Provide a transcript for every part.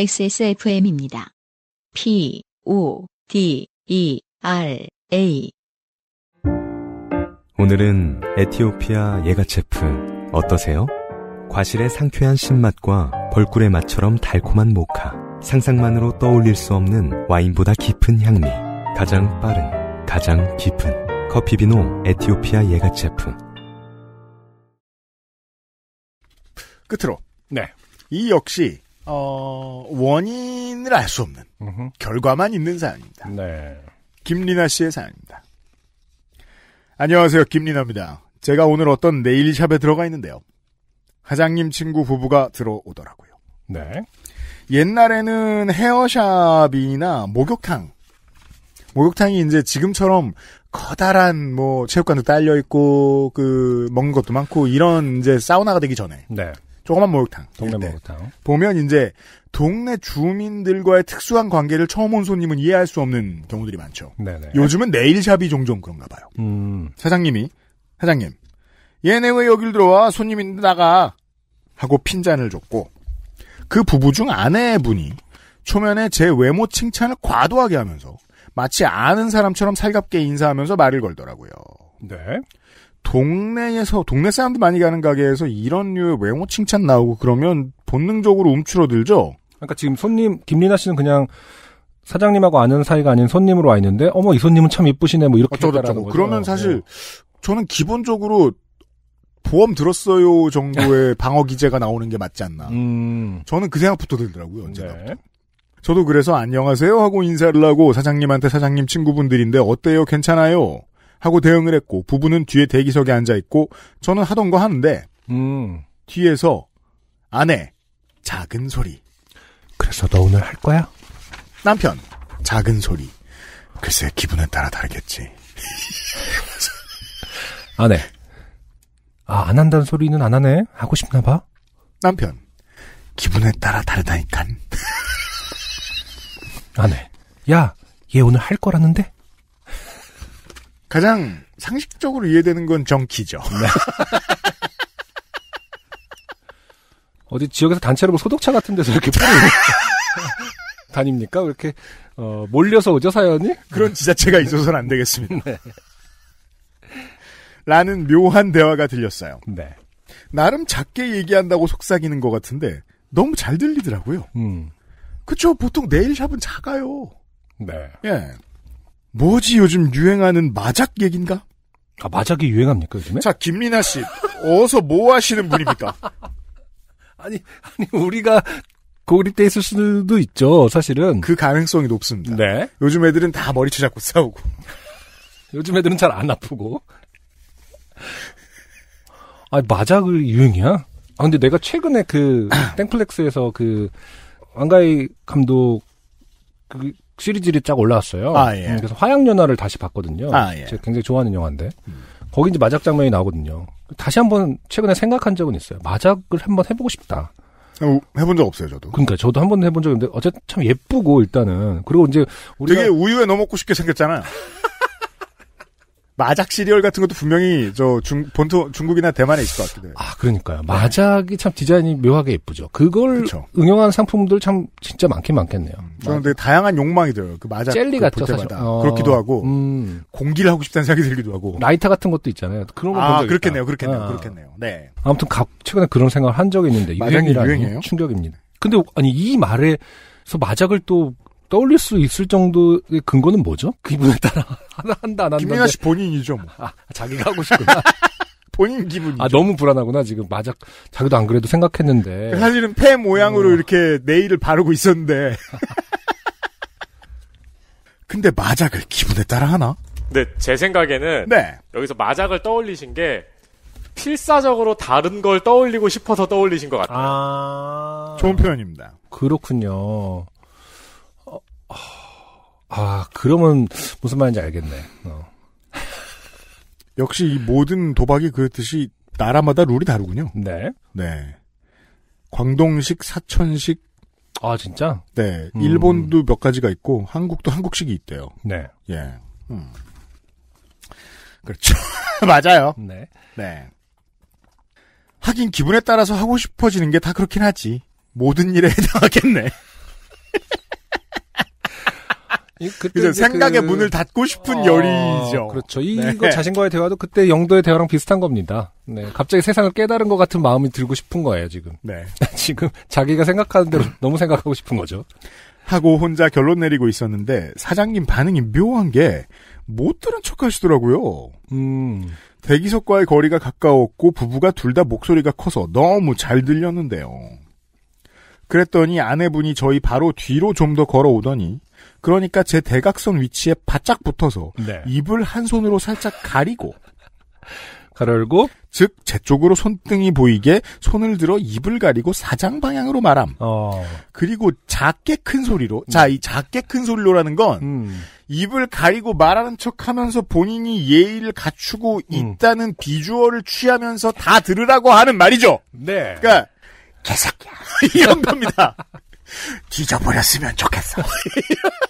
XSFM입니다. P, O, D, E, R, A. 오늘은 에티오피아 예가체프 어떠세요? 과실의 상쾌한 신맛과 벌꿀의 맛처럼 달콤한 모카. 상상만으로 떠올릴 수 없는 와인보다 깊은 향미. 가장 빠른, 가장 깊은. 커피비노 에티오피아 예가체프. 끝으로, 네. 이 역시 어, 원인을 알 수 없는 으흠. 결과만 있는 사연입니다 네. 김리나 씨의 사연입니다 안녕하세요. 김리나입니다. 제가 오늘 어떤 네일샵에 들어가 있는데요. 사장님 친구 부부가 들어오더라고요. 네. 옛날에는 헤어샵이나 목욕탕. 목욕탕이 이제 지금처럼 커다란 뭐 체육관도 딸려 있고 그 먹는 것도 많고 이런 이제 사우나가 되기 전에 네. 조그만 목욕탕. 동네 네. 목욕탕. 보면 이제 동네 주민들과의 특수한 관계를 처음 온 손님은 이해할 수 없는 경우들이 많죠. 네네. 네. 요즘은 네일샵이 종종 그런가 봐요. 음. 사장님이 사장님 얘네 왜 여길 들어와 손님인데 나가 하고 핀잔을 줬고 그 부부 중 아내분이 초면에 제 외모 칭찬을 과도하게 하면서 마치 아는 사람처럼 살갑게 인사하면서 말을 걸더라고요. 네. 동네에서 동네 사람들 많이 가는 가게에서 이런 류의 외모 칭찬 나오고 그러면 본능적으로 움츠러들죠. 그러니까 지금 손님 김리나 씨는 그냥 사장님하고 아는 사이가 아닌 손님으로 와 있는데 어머 이 손님은 참 이쁘시네 뭐 이렇게 어쩌고 그러면 사실 네. 저는 기본적으로 보험 들었어요 정도의 방어 기제가 나오는 게 맞지 않나. 음. 저는 그 생각부터 들더라고요 언제나. 네. 저도 그래서 안녕하세요 하고 인사를 하고 사장님한테 사장님 친구분들인데 어때요 괜찮아요 하고 대응을 했고 부부는 뒤에 대기석에 앉아 있고 저는 하던 거 하는데 음. 뒤에서 아내 작은 소리. 그래서 너 오늘 할 거야? 남편 작은 소리. 글쎄 기분에 따라 다르겠지. 아내 아 안 한다는 소리는 안 하네. 하고 싶나 봐. 남편 기분에 따라 다르다니깐. 아내 야, 얘 오늘 할 거라는데? 가장 상식적으로 이해되는 건 정키죠. 네. 어디 지역에서 단체로 뭐 소독차 같은 데서 이렇게 뿌리 다닙니까? 이렇게 어, 몰려서 오죠 사연이? 그런 지자체가 있어서는 안 되겠습니다. 네. 라는 묘한 대화가 들렸어요. 네. 나름 작게 얘기한다고 속삭이는 것 같은데 너무 잘 들리더라고요. 음. 그쵸 보통 네일샵은 작아요. 네. 예. 뭐지 요즘 유행하는 마작 얘긴가? 아, 마작이 유행합니까, 요즘에? 자, 김민아 씨. 어서 뭐 하시는 분입니까? 아니, 아니, 우리가 고립돼 있을 수도 있죠, 사실은. 그 가능성이 높습니다. 네. 요즘 애들은 다 머리채 잡고 싸우고. 요즘 애들은 잘 안 아프고. 아, 마작을 유행이야? 아, 근데 내가 최근에 그, 땡플렉스에서 그, 왕가이 감독, 그, 시리즈를 쫙 올라왔어요. 아, 예. 음, 그래서 화양연화를 다시 봤거든요. 아, 예. 제가 굉장히 좋아하는 영화인데 음. 거기 이제 마작 장면이 나오거든요. 다시 한번 최근에 생각한 적은 있어요. 마작을 한번 해보고 싶다. 어, 해본 적 없어요, 저도. 그러니까 저도 한번 해본 적있는데 어쨌든 참 예쁘고 일단은 그리고 이제 우리가 되게 우유에 넣어 먹고 싶게 생겼잖아요. 마작 시리얼 같은 것도 분명히 저 중, 본토 중국이나 대만에 있을 것 같기도 해요. 아 그러니까요. 마작이 참 디자인이 묘하게 예쁘죠. 그걸 그쵸. 응용한 상품들 참 진짜 많긴 많겠네요. 저는 되게 다양한 욕망이 들어요. 그 마작 젤리 그 같죠 그 사실. 어. 그렇기도 하고 음. 공기를 하고 싶다는 생각이 들기도 하고 라이터 같은 것도 있잖아요. 그런 거아 그렇겠네요. 그렇겠네요. 아. 그렇겠네요. 네. 아무튼 각, 최근에 그런 생각을 한 적이 있는데 유행이라는 충격입니다. 근데 아니 이 말에 서 마작을 또 떠올릴 수 있을 정도의 근거는 뭐죠? 그 기분에 따라 하나 한다 안 한다. 김민아 씨 본인이죠. 뭐. 아, 자기가 하고 싶구나. 본인 기분이. 아 너무 불안하구나 지금 맞아. 자기도 안 그래도 생각했는데. 사실은 폐 모양으로 어. 이렇게 네일을 바르고 있었는데. 근데 마작을 기분에 따라 하나? 네, 제 생각에는 네. 여기서 마작을 떠올리신 게 필사적으로 다른 걸 떠올리고 싶어서 떠올리신 것 같아요. 아... 좋은 표현입니다. 그렇군요. 아, 그러면 무슨 말인지 알겠네. 어. 역시 이 모든 도박이 그렇듯이 나라마다 룰이 다르군요. 네. 네. 광동식, 사천식. 아, 진짜? 네. 음. 일본도 몇 가지가 있고, 한국도 한국식이 있대요. 네. 예. 음. 그렇죠. 맞아요. 네. 네. 하긴 기분에 따라서 하고 싶어지는 게 다 그렇긴 하지. 모든 일에 해당하겠네. 그죠 생각의 그... 문을 닫고 싶은 어... 열이죠. 그렇죠. 네. 이거 네. 자신과의 대화도 그때 영도의 대화랑 비슷한 겁니다. 네. 갑자기 세상을 깨달은 것 같은 마음이 들고 싶은 거예요 지금. 네. 지금 자기가 생각하는 대로 너무 생각하고 싶은 거죠. 하고 혼자 결론 내리고 있었는데 사장님 반응이 묘한 게 못 들은 척하시더라고요. 음. 대기석과의 거리가 가까웠고 부부가 둘 다 목소리가 커서 너무 잘 들렸는데요. 그랬더니 아내분이 저희 바로 뒤로 좀 더 걸어오더니 그러니까 제 대각선 위치에 바짝 붙어서 네. 입을 한 손으로 살짝 가리고 가르고 즉 제 쪽으로 손등이 보이게 손을 들어 입을 가리고 사장 방향으로 말함. 어. 그리고 작게 큰 소리로 음. 자이 작게 큰 소리로라는 건 음. 입을 가리고 말하는 척하면서 본인이 예의를 갖추고 음. 있다는 비주얼을 취하면서 다 들으라고 하는 말이죠. 네. 그러니까 개새끼야 이런 겁니다. 뒤져버렸으면 좋겠어.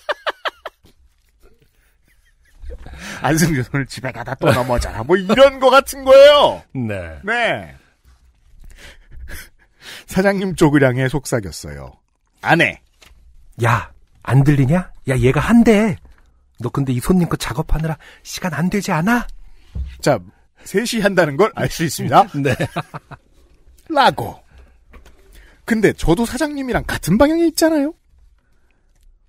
안승준 오 집에 가다 또 넘어져라. 뭐 이런 거 같은 거예요. 네. 네. 사장님 쪽을 향해 속삭였어요. 아내. 야, 안 들리냐? 야, 얘가 한대. 너 근데 이 손님 거 작업하느라 시간 안 되지 않아? 자, 셋이 한다는 걸 알 수 있습니다. 네. 라고. 근데 저도 사장님이랑 같은 방향에 있잖아요.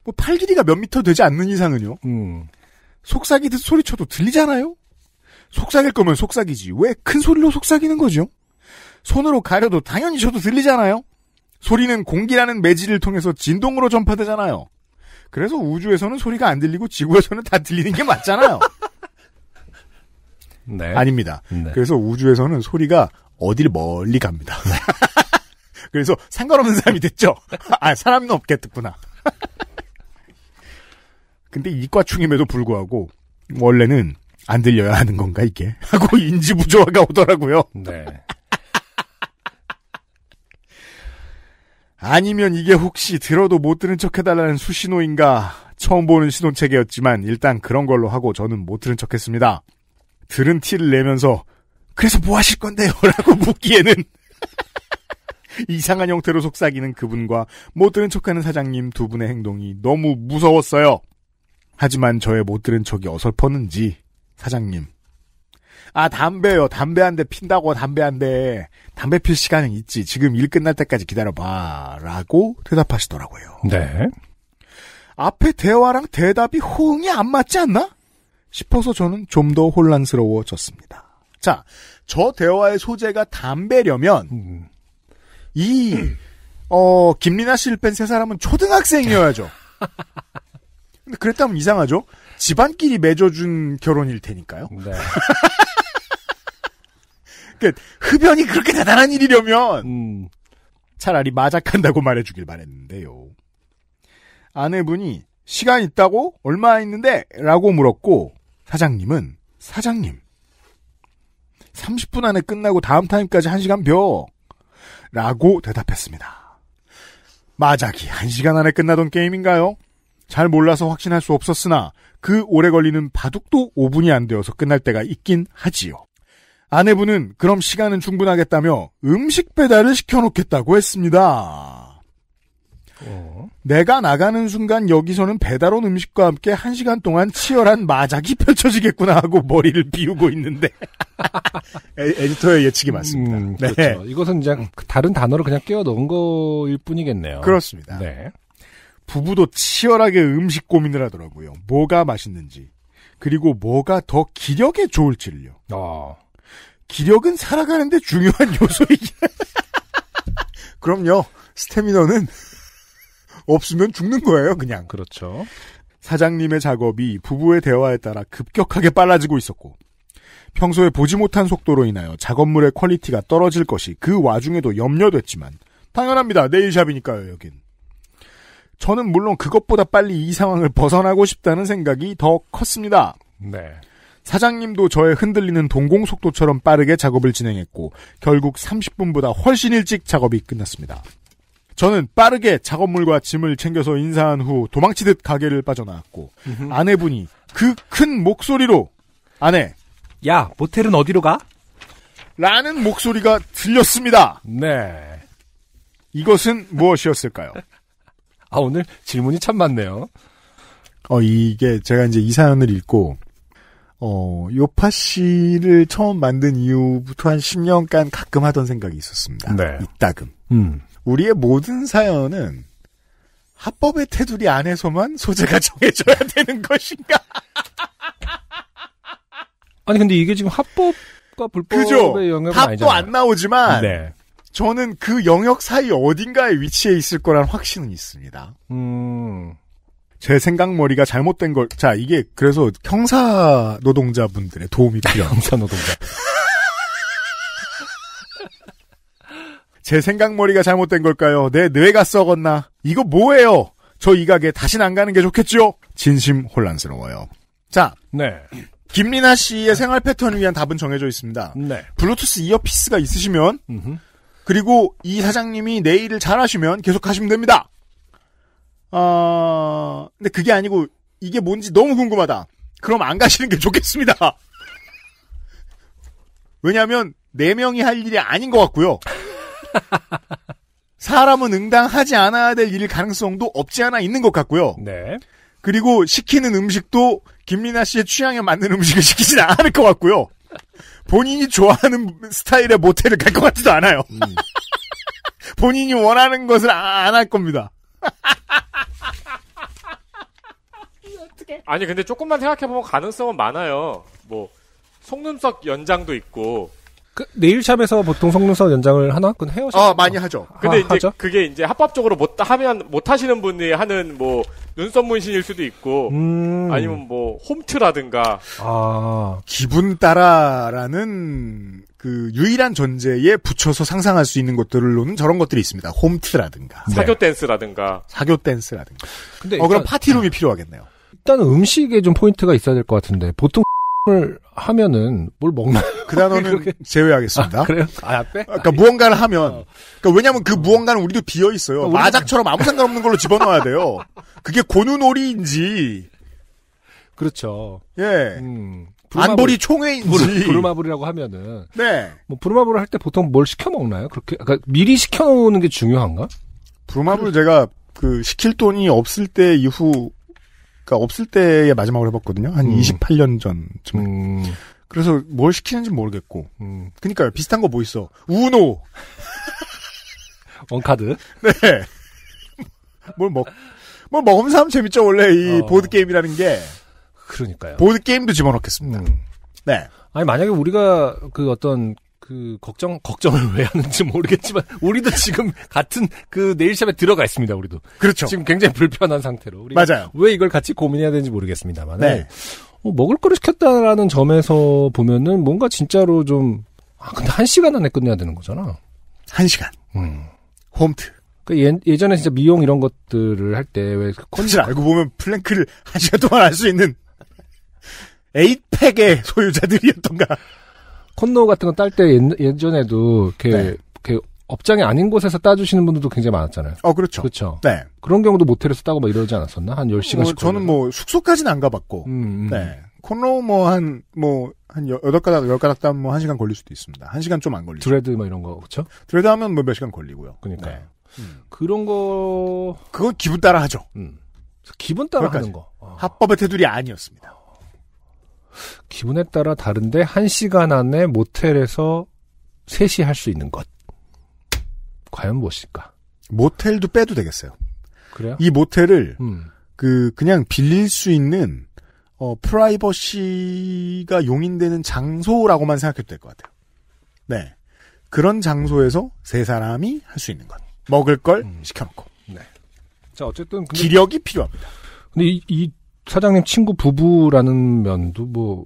뭐 팔 길이가 몇 미터 되지 않는 이상은요. 음. 속삭이듯 소리쳐도 들리잖아요? 속삭일 거면 속삭이지. 왜 큰 소리로 속삭이는 거죠? 손으로 가려도 당연히 저도 들리잖아요? 소리는 공기라는 매질을 통해서 진동으로 전파되잖아요. 그래서 우주에서는 소리가 안 들리고 지구에서는 다 들리는 게 맞잖아요. 네. 아닙니다. 네. 그래서 우주에서는 소리가 어딜 멀리 갑니다. 그래서 상관없는 사람이 됐죠. 아, 사람은 없겠구나. 근데 이과충임에도 불구하고 원래는 안 들려야 하는 건가 이게 하고 인지 부조화가 오더라고요. 네. 아니면 이게 혹시 들어도 못 들은 척 해달라는 수신호인가 처음 보는 신혼책이었지만 일단 그런 걸로 하고 저는 못 들은 척했습니다. 들은 티를 내면서 그래서 뭐 하실 건데요? 라고 묻기에는 이상한 형태로 속삭이는 그분과 못 들은 척하는 사장님 두 분의 행동이 너무 무서웠어요. 하지만 저의 못 들은 척이 어설펐는지 사장님. 아 담배요. 담배 한 대 핀다고 담배 한 대. 담배 필 시간은 있지. 지금 일 끝날 때까지 기다려봐라고 대답하시더라고요. 네. 앞에 대화랑 대답이 호응이 안 맞지 않나? 싶어서 저는 좀 더 혼란스러워졌습니다. 자, 저 대화의 소재가 담배려면 음. 이 어, 김리나 씨를 뺀 세 사람은 초등학생이어야죠. 근데 그랬다면 이상하죠? 집안끼리 맺어준 결혼일 테니까요. 네. 그 흡연이 그렇게 대단한 일이려면 음. 차라리 마작한다고 말해주길 바랬는데요. 아내분이 시간 있다고 얼마 있는데? 라고 물었고 사장님은 사장님 30분 안에 끝나고 다음 타임까지 1시간 벼 라고 대답했습니다. 마작이 1시간 안에 끝나던 게임인가요? 잘 몰라서 확신할 수 없었으나 그 오래 걸리는 바둑도 5분이 안 되어서 끝날 때가 있긴 하지요. 아내분은 그럼 시간은 충분하겠다며 음식 배달을 시켜놓겠다고 했습니다. 어. 내가 나가는 순간 여기서는 배달 온 음식과 함께 1시간 동안 치열한 마작이 펼쳐지겠구나 하고 머리를 비우고 있는데 에, 디터의 예측이 맞습니다. 음, 네. 그렇죠. 네. 이것은 이제 다른 단어를 그냥 끼워 넣은 거일 뿐이겠네요. 그렇습니다. 네. 부부도 치열하게 음식 고민을 하더라고요. 뭐가 맛있는지. 그리고 뭐가 더 기력에 좋을지를요. 아. 기력은 살아가는데 중요한 요소이긴. 그럼요. 스태미너는 없으면 죽는 거예요, 그냥. 그렇죠. 사장님의 작업이 부부의 대화에 따라 급격하게 빨라지고 있었고, 평소에 보지 못한 속도로 인하여 작업물의 퀄리티가 떨어질 것이 그 와중에도 염려됐지만, 당연합니다. 네일샵이니까요, 여긴. 저는 물론 그것보다 빨리 이 상황을 벗어나고 싶다는 생각이 더 컸습니다. 네. 사장님도 저의 흔들리는 동공 속도처럼 빠르게 작업을 진행했고 결국 30분보다 훨씬 일찍 작업이 끝났습니다. 저는 빠르게 작업물과 짐을 챙겨서 인사한 후 도망치듯 가게를 빠져나왔고 으흠. 아내분이 그 큰 목소리로 아내 야 모텔은 어디로 가? 라는 목소리가 들렸습니다. 네. 이것은 무엇이었을까요? 아, 오늘 질문이 참 많네요. 어, 이게 제가 이제 이 사연을 읽고, 어, 요파 씨를 처음 만든 이후부터 한 10년간 가끔 하던 생각이 있었습니다. 네. 이따금. 음. 우리의 모든 사연은 합법의 테두리 안에서만 소재가 정해져야 되는 것인가? 아니, 근데 이게 지금 합법과 불법의 그죠? 영역은 도 아니잖아요. 안 나오지만, 네. 저는 그 영역 사이 어딘가에 위치해 있을 거란 확신은 있습니다. 음. 제 생각머리가 잘못된 걸, 자, 이게, 그래서 형사 노동자분들의 도움이 필요합니 형사 노동자. 제 생각머리가 잘못된 걸까요? 내 네, 뇌가 썩었나? 이거 뭐예요? 저 이 가게 다신 안 가는 게 좋겠지요? 진심 혼란스러워요. 자. 네. 김민아 씨의 생활 패턴을 위한 답은 정해져 있습니다. 네. 블루투스 이어피스가 있으시면, 음흠. 그리고 이 사장님이 내 일을 잘하시면 계속 하시면 됩니다. 아, 어... 근데 그게 아니고 이게 뭔지 너무 궁금하다. 그럼 안 가시는 게 좋겠습니다. 왜냐하면 네 명이 할 일이 아닌 것 같고요. 사람은 응당하지 않아야 될 일 가능성도 없지 않아 있는 것 같고요. 네. 그리고 시키는 음식도 김민아 씨의 취향에 맞는 음식을 시키진 않을 것 같고요. 본인이 좋아하는 스타일의 모텔을 갈 것 같지도 않아요. 음. 본인이 원하는 것을 아, 안할 겁니다. 아니 근데 조금만 생각해보면 가능성은 많아요. 뭐 속눈썹 연장도 있고 그 네일샵에서 보통 성능썹 연장을 하나? 그건 헤어 아, 많이 하죠. 근데 하, 이제 하죠? 그게 이제 합법적으로 못 하면 못 하시는 분이 하는 뭐 눈썹 문신일 수도 있고 음. 아니면 뭐 홈트라든가 아. 기분 따라라는 그 유일한 존재에 붙여서 상상할 수 있는 것들로는 저런 것들이 있습니다. 홈트라든가 네. 사교 댄스라든가 사교 댄스라든가. 근데 어 일단, 그럼 파티룸이 네. 필요하겠네요. 일단 음식에 좀 포인트가 있어야 될 것 같은데 보통 활동을 하면은 뭘먹나그 단어는 제외하겠습니다. 아, 그래요? 아, 앞에? 네? 그러니까 아, 무언가를 예. 하면. 어. 그러니까 왜냐면 하 하그 무언가는 우리도 비어 있어요. 그러니까 우리... 마작처럼 아무 상관없는 걸로 집어넣어야 돼요. 그게 고누놀이인지. 그렇죠. 예. 음. 안보리 총회인지 부르마블이라고 하면은 네. 뭐 부르마블을 할 때 보통 뭘 시켜 먹나요? 그렇게 그러니까 미리 시켜 놓는 게 중요한가? 부르마블 제가 그 시킬 돈이 없을 때 이후 그러니까 없을 때의마지막을 해봤거든요. 한 음. 28년 전쯤에. 음. 그래서 뭘 시키는지 모르겠고. 음. 그니까요. 비슷한 거 뭐 있어. 우노. 원카드. 네. 뭘 먹, 뭘 먹으면서 하 재밌죠. 원래 이 어. 보드게임이라는 게. 그러니까요. 보드게임도 집어넣겠습니다. 음. 네. 아니, 만약에 우리가 그 어떤 그 걱정 걱정을 왜 하는지 모르겠지만 우리도 지금 같은 그 네일샵에 들어가 있습니다. 우리도 그렇죠. 지금 굉장히 불편한 상태로 맞아요. 왜 이걸 같이 고민해야 되는지 모르겠습니다만 네. 어, 먹을 거를 시켰다라는 점에서 보면은 뭔가 진짜로 좀 아, 근데 한 시간 안에 끝내야 되는 거잖아. 한 시간. 음. 홈트. 그 예, 전에 진짜 미용 이런 것들을 할 때왜 컨디 그 알고 보면 플랭크를 한 시간 동안 할 수 있는 에이팩의 소유자들이었던가. 콘노 같은 거 딸 때 예, 예전에도 이렇게, 네. 이렇게 업장이 아닌 곳에서 따주시는 분들도 굉장히 많았잖아요. 어, 그렇죠. 그렇죠. 네. 그런 경우도 모텔에서 따고 막 이러지 않았었나? 한 10시간씩. 어, 저는 뭐 숙소까지는 안 가봤고, 음, 음. 네. 콘로 뭐 한, 뭐, 한8 가닥, 1 0 가닥 따면 뭐한 시간 걸릴 수도 있습니다. 1 시간 좀 안 걸리죠. 드레드 뭐 이런 거, 그렇죠 드레드 하면 뭐 몇 시간 걸리고요. 그니까. 네. 음. 그런 거. 그건 기분 따라 하죠. 음. 기분 따라 하는 거. 아. 합법의 테두리 아니었습니다. 기분에 따라 다른데 1시간 안에 모텔에서 셋이 할 수 있는 것. 과연 무엇일까? 모텔도 빼도 되겠어요. 그래요? 이 모텔을 음. 그 그냥 빌릴 수 있는 어, 프라이버시가 용인되는 장소라고만 생각해도 될 것 같아요. 네. 그런 장소에서 세 사람이 할 수 있는 것. 먹을 걸 음. 시켜놓고. 네. 자, 어쨌든. 기력이 필요합니다. 근데 이, 이 사장님 친구 부부라는 면도 뭐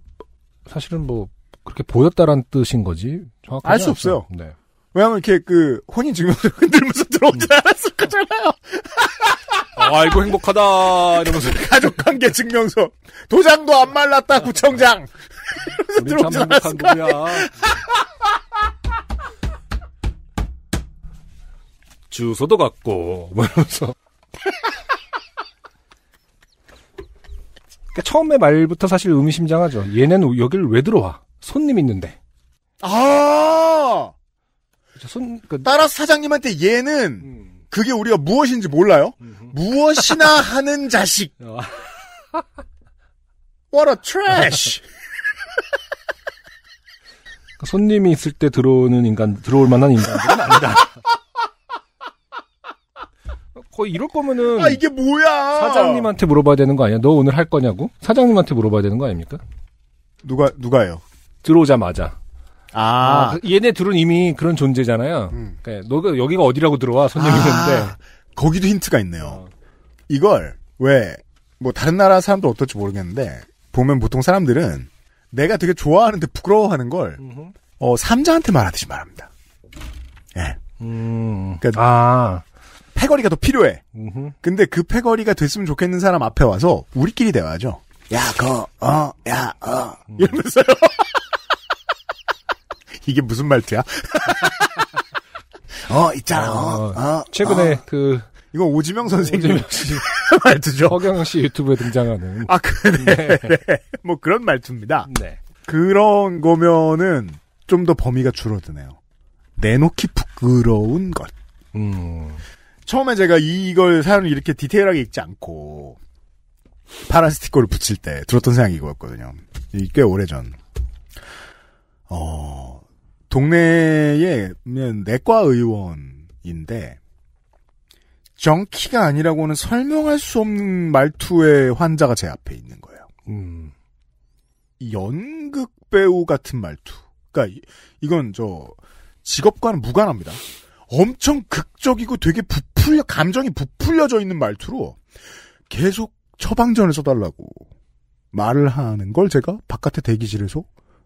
사실은 뭐 그렇게 보였다란 뜻인 거지 정확히 알수 없어요. 네. 왜냐면 이렇게 그 혼인 증명서 흔들면서 들어오지 음. 않았을 거잖아요. 아, 아이고 행복하다 이러면서 가족관계 증명서 도장도 안 말랐다 구청장 들어오지 않았을 거야. 주소도 갖고뭐 이러면서 그러니까 처음에 말부터 사실 의미심장하죠. 얘네는 여길 왜 들어와? 손님 있는데. 아! 손, 그... 따라서 사장님한테 얘는 음. 그게 우리가 무엇인지 몰라요. 음흠. 무엇이나 하는 자식. 어. What a trash! 그 손님이 있을 때 들어오는 인간, 들어올 만한 인간들은 아니다. 거의 이럴 거면은 아 이게 뭐야 사장님한테 물어봐야 되는 거 아니야? 너 오늘 할 거냐고? 사장님한테 물어봐야 되는 거 아닙니까? 누가 누가요? 들어오자마자. 아, 아 그 얘네 들은 이미 그런 존재잖아요. 음. 그러니까 너가 여기가 어디라고 들어와 손님이는데 아, 거기도 힌트가 있네요. 어. 이걸 왜 뭐 다른 나라 사람들 어떨지 모르겠는데 보면 보통 사람들은 내가 되게 좋아하는데 부끄러워하는 걸 어, 삼자한테 말하듯이 말합니다. 예. 네. 음. 그러니까 아. 패거리가 더 필요해. 음흠. 근데 그 패거리가 됐으면 좋겠는 사람 앞에 와서 우리끼리 대화하죠. 야, 거, 어, 야, 어. 음. 이러면서요. 이게 무슨 말투야? 어, 있잖아, 어, 어, 어 최근에 어. 그. 이거 오지명 선생님 말투죠. 허경영 씨 유튜브에 등장하는. 아, 그래. 네. 네. 뭐 그런 말투입니다. 네. 그런 거면은 좀 더 범위가 줄어드네요. 내놓기 부끄러운 것. 음. 처음에 제가 이걸 사연을 이렇게 디테일하게 읽지 않고 파란 스티커를 붙일 때 들었던 생각이 이거였거든요. 꽤 오래전. 어, 동네에 내과 의원인데 정키가 아니라고는 설명할 수 없는 말투의 환자가 제 앞에 있는 거예요. 음. 연극 배우 같은 말투. 그러니까 이건 저 직업과는 무관합니다. 엄청 극적이고 되게 부풀려 감정이 부풀려져 있는 말투로 계속 처방전을 써달라고 말을 하는 걸 제가 바깥에 대기실에서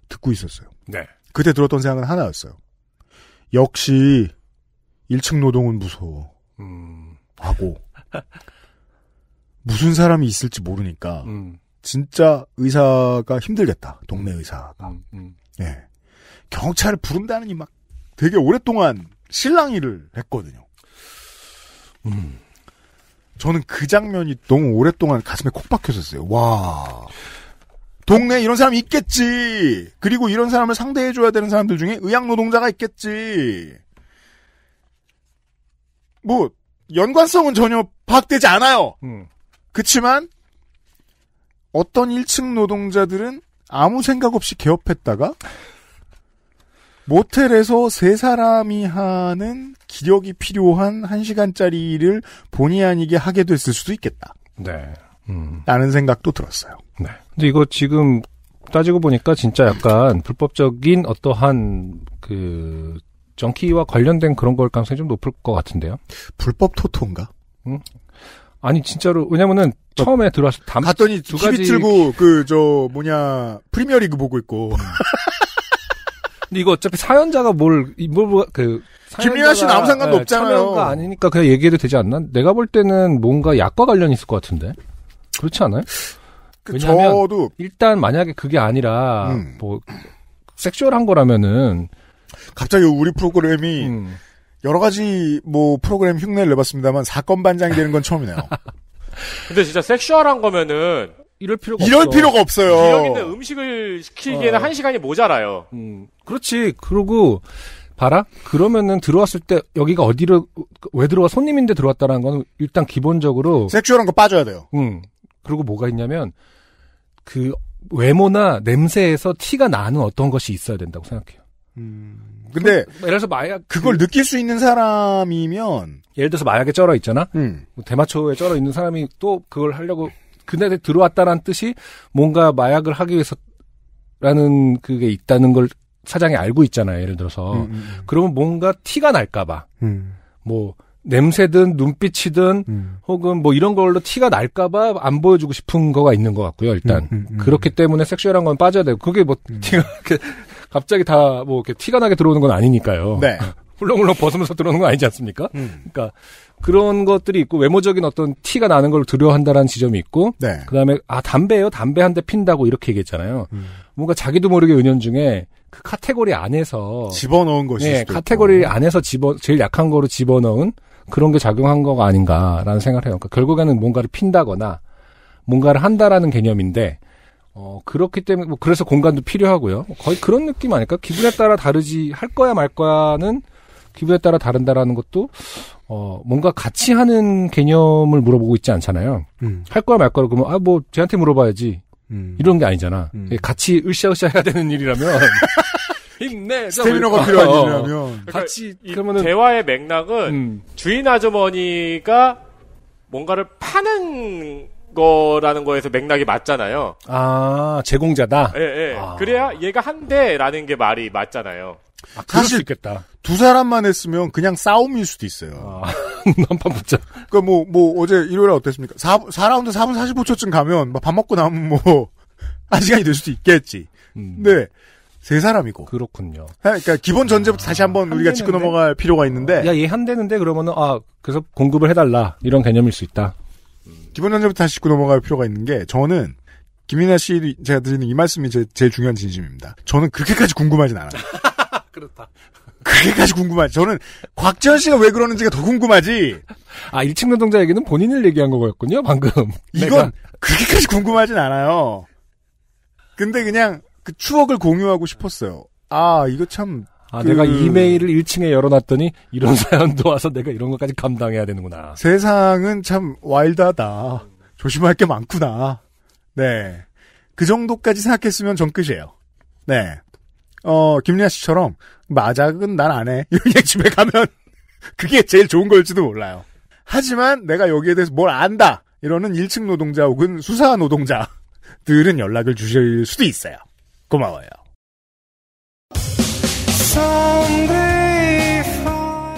듣고 있었어요. 네. 그때 들었던 생각은 하나였어요. 역시 1층 노동은 무서워. 음. 하고 무슨 사람이 있을지 모르니까 음. 진짜 의사가 힘들겠다. 동네 의사가. 음, 음. 예. 경찰을 부른다는 이 막 되게 오랫동안 실랑이를 했거든요. 음. 저는 그 장면이 너무 오랫동안 가슴에 콕 박혔었어요. 와. 동네에 이런 사람이 있겠지. 그리고 이런 사람을 상대해줘야 되는 사람들 중에 의학 노동자가 있겠지. 뭐, 연관성은 전혀 파악되지 않아요. 음. 그치만, 어떤 1층 노동자들은 아무 생각 없이 개업했다가, 모텔에서 세 사람이 하는 기력이 필요한 한시간짜리를 본의 아니게 하게 됐을 수도 있겠다. 네. 음. 라는 생각도 들었어요. 네. 근데 이거 지금 따지고 보니까 진짜 약간 불법적인 어떠한 그 정키와 관련된 그런 걸 가능성이 좀 높을 것 같은데요. 불법 토토인가? 응? 음? 아니 진짜로 왜냐면은 처음에 들어왔을 담 갔더니 두 TV 가지 틀고 그 저 뭐냐 프리미어리그 보고 있고 음. 근데 이거 어차피 사연자가 뭘, 뭘, 뭐, 그. 김민아 씨는 아무 상관도 네, 없잖아요. 가 아니니까 그냥 얘기해도 되지 않나? 내가 볼 때는 뭔가 약과 관련이 있을 것 같은데. 그렇지 않아요? 그왜냐면 저도. 일단 만약에 그게 아니라, 음. 뭐, 섹슈얼한 거라면은. 갑자기 우리 프로그램이 음. 여러 가지 뭐 프로그램 흉내를 내봤습니다만 사건 반장이 되는 건 처음이네요. 근데 진짜 섹슈얼한 거면은 이럴 필요가 이럴 없어. 필요가 없어요. 기력인데 음식을 시키기에는 어. 한 시간이 모자라요. 음. 그렇지. 그러고 봐라. 그러면은 들어왔을 때 여기가 어디로 왜 들어와 손님인데 들어왔다라는 건 일단 기본적으로 섹슈얼한 거 빠져야 돼요. 응. 음. 그리고 뭐가 있냐면 그 외모나 냄새에서 티가 나는 어떤 것이 있어야 된다고 생각해요. 음. 근데 뭐 예를 들어서 마약 그걸 그, 느낄 수 있는 사람이면 예를 들어서 마약에 쩔어 있잖아. 음. 뭐 대마초에 쩔어 있는 사람이 또 그걸 하려고 근데 들어왔다라는 뜻이 뭔가 마약을 하기 위해서 라는 그게 있다는 걸 사장이 알고 있잖아요. 예를 들어서 음, 음. 음. 그러면 뭔가 티가 날까봐 음. 뭐 냄새든 눈빛이든 음. 혹은 뭐 이런 걸로 티가 날까봐 안 보여주고 싶은 거가 있는 것 같고요. 일단 음, 음, 음 그렇기 때문에 섹슈얼한 건 빠져야 되고 그게 뭐 티가 이렇게 갑자기 다뭐 이렇게 티가 나게 들어오는 건 아니니까요. 네. 훌렁훌렁 벗으면서 들어오는 거 아니지 않습니까? 그러니까 그런 것들이 있고 외모적인 어떤 티가 나는 걸 두려워한다라는 지점이 있고 네. 그다음에 아담배요 담배 한 대 핀다고 이렇게 얘기했잖아요. 뭔가 자기도 모르게 은연중에 그 카테고리 안에서 집어넣은 것이 네, 카테고리 있고. 안에서 집어 제일 약한 거로 집어넣은 그런 게 작용한 거가 아닌가라는 생각을 해요. 그러니까 결국에는 뭔가를 핀다거나 뭔가를 한다라는 개념인데 어 그렇기 때문에 뭐 그래서 공간도 필요하고요. 거의 그런 느낌 아닐까? 기분에 따라 다르지 할 거야 말 거야는 기분에 따라 다른다라는 것도 어 뭔가 같이 하는 개념을 물어보고 있지 않잖아요. 음. 할 거야 말 거야 그러면 아뭐 쟤한테 물어봐야지. 음. 이런 게 아니잖아. 음. 같이 으쌰으쌰 해야 되는 일이라면. 힘내. 스테미너가 필요한 어, 어. 일이라면. 같이, 그러니까 그러면은. 대화의 맥락은 음. 주인 아주머니가 뭔가를 파는 거라는 거에서 맥락이 맞잖아요. 아, 제공자다? 예, 예. 아. 그래야 얘가 한대라는 게 말이 맞잖아요. 아, 사실 두 사람만 했으면 그냥 싸움일 수도 있어요. 난판 아, 붙자. 그러니까 뭐, 뭐, 어제 일요일 어땠습니까? 4, 4라운드 4분 45초쯤 가면 밥 먹고 나면 뭐, 한 시간이 될 수도 있겠지. 음. 네. 세 사람이고. 그렇군요. 아, 그러니까 기본 전제부터 다시 한번 우리가 짚고 넘어갈 필요가 있는데. 야, 얘 한대는데 그러면은, 아, 그래서 공급을 해달라. 이런 개념일 수 있다. 기본 전제부터 다시 짚고 넘어갈 필요가 있는 게, 저는, 김인아 씨, 제가 드리는 이 말씀이 제, 제 중요한 진심입니다. 저는 그렇게까지 궁금하진 않아요. 그렇다. 그게까지 궁금하지. 저는 곽지현 씨가 왜 그러는지가 더 궁금하지. 아, 1층 노동자 얘기는 본인을 얘기한 거였군요, 방금. 이건 그게까지 궁금하진 않아요. 근데 그냥 그 추억을 공유하고 싶었어요. 아, 이거 참. 아, 그... 내가 이메일을 1층에 열어놨더니 이런 사연도 와서 내가 이런 것까지 감당해야 되는구나. 세상은 참 와일드하다. 조심할 게 많구나. 네. 그 정도까지 생각했으면 전 끝이에요. 네. 어, 김리아 씨처럼, 마작은 난 안 해. 이렇게 집에 가면, 그게 제일 좋은 걸지도 몰라요. 하지만 내가 여기에 대해서 뭘 안다! 이러는 1층 노동자 혹은 수사 노동자들은 연락을 주실 수도 있어요. 고마워요.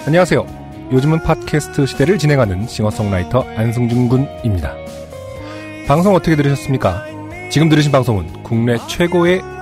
안녕하세요. 요즘은 팟캐스트 시대를 진행하는 싱어송라이터 안승준 군입니다. 방송 어떻게 들으셨습니까? 지금 들으신 방송은 국내 최고의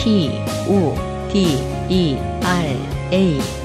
P O D E R A